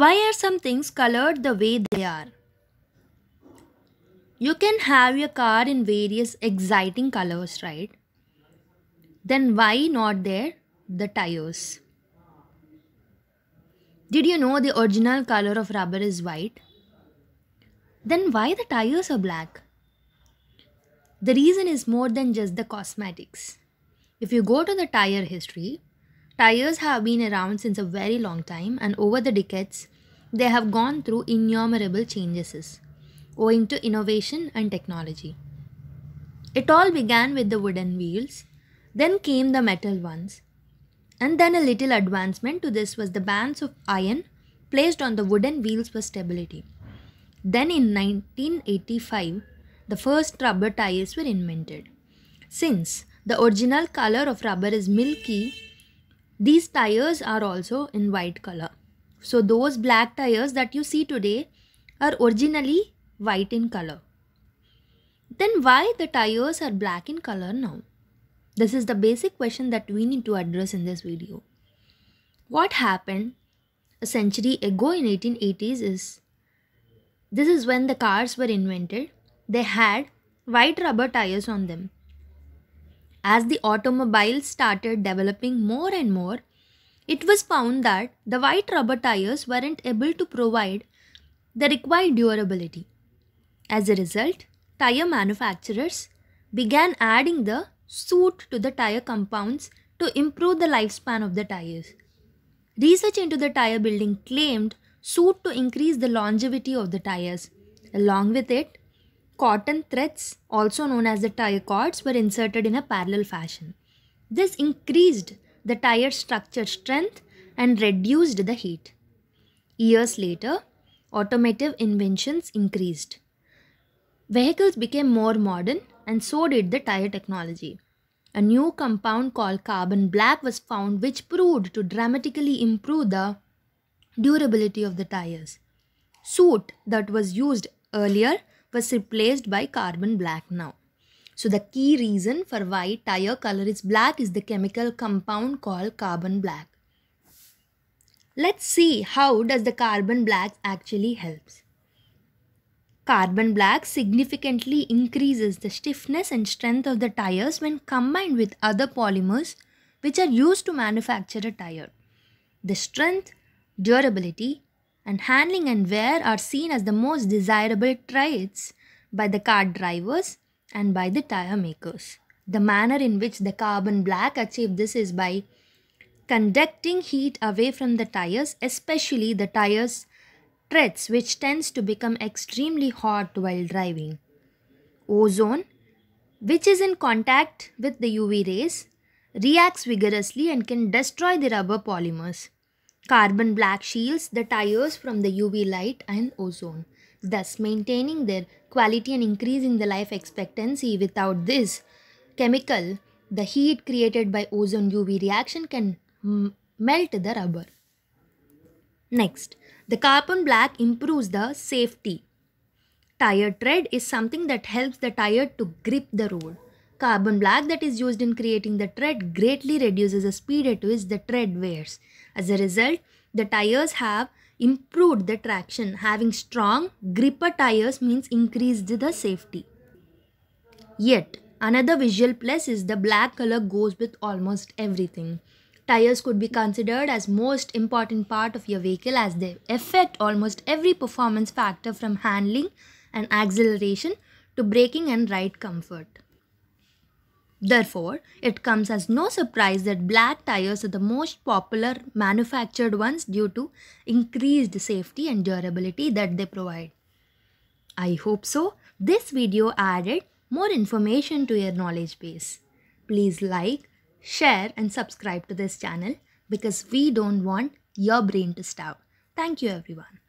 Why are some things colored the way they are? You can have your car in various exciting colors, right? Then why not there the tires? Did you know the original color of rubber is white? Then why the tires are black? The reason is more than just the cosmetics. If you go to the tire history, Tires have been around since a very long time and over the decades, they have gone through innumerable changes owing to innovation and technology. It all began with the wooden wheels, then came the metal ones, and then a little advancement to this was the bands of iron placed on the wooden wheels for stability. Then in 1985, the first rubber tires were invented. Since the original color of rubber is milky, these tires are also in white color. So those black tires that you see today are originally white in color. Then why the tires are black in color now? This is the basic question that we need to address in this video. What happened a century ago in 1880s is this is when the cars were invented. They had white rubber tires on them. As the automobile started developing more and more, it was found that the white rubber tires weren't able to provide the required durability. As a result, tire manufacturers began adding the soot to the tire compounds to improve the lifespan of the tires. Research into the tire building claimed soot to increase the longevity of the tires. Along with it, cotton threads, also known as the tire cords, were inserted in a parallel fashion. This increased the tire structure strength and reduced the heat. Years later, automotive inventions increased. Vehicles became more modern and so did the tire technology. A new compound called carbon black was found which proved to dramatically improve the durability of the tires. Soot that was used earlier was replaced by carbon black now. So the key reason for why tire color is black is the chemical compound called carbon black. Let's see how does the carbon black actually helps. Carbon black significantly increases the stiffness and strength of the tires when combined with other polymers which are used to manufacture a tire. The strength, durability and handling and wear are seen as the most desirable traits by the car drivers and by the tire makers. The manner in which the carbon black achieved this is by conducting heat away from the tires, especially the tires treads which tends to become extremely hot while driving. Ozone, which is in contact with the UV rays, reacts vigorously and can destroy the rubber polymers carbon black shields the tires from the UV light and ozone, thus maintaining their quality and increasing the life expectancy. Without this chemical, the heat created by ozone UV reaction can melt the rubber. Next, the carbon black improves the safety. Tire tread is something that helps the tire to grip the road. Carbon black that is used in creating the tread greatly reduces the speed at which the tread wears. As a result, the tires have improved the traction. Having strong gripper tires means increased the safety. Yet, another visual plus is the black color goes with almost everything. Tires could be considered as most important part of your vehicle as they affect almost every performance factor from handling and acceleration to braking and ride comfort. Therefore, it comes as no surprise that black tires are the most popular manufactured ones due to increased safety and durability that they provide. I hope so. This video added more information to your knowledge base. Please like, share and subscribe to this channel because we don't want your brain to starve. Thank you everyone.